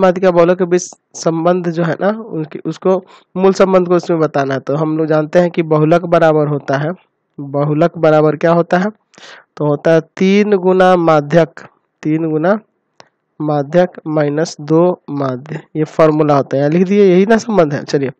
माध्यिका बलों के बीच संबंध जो है ना उसकी उसको मूल संबंध को उसमें बताना है तो हम लोग जानते हैं कि बहुलक बराबर होता है बहुलक बराबर क्या होता है तो होता है तीन गुना माध्यक तीन गुना माध्यक माइनस दो माध्य ये फॉर्मूला होता है लिख दिए यही ना संबंध है चलिए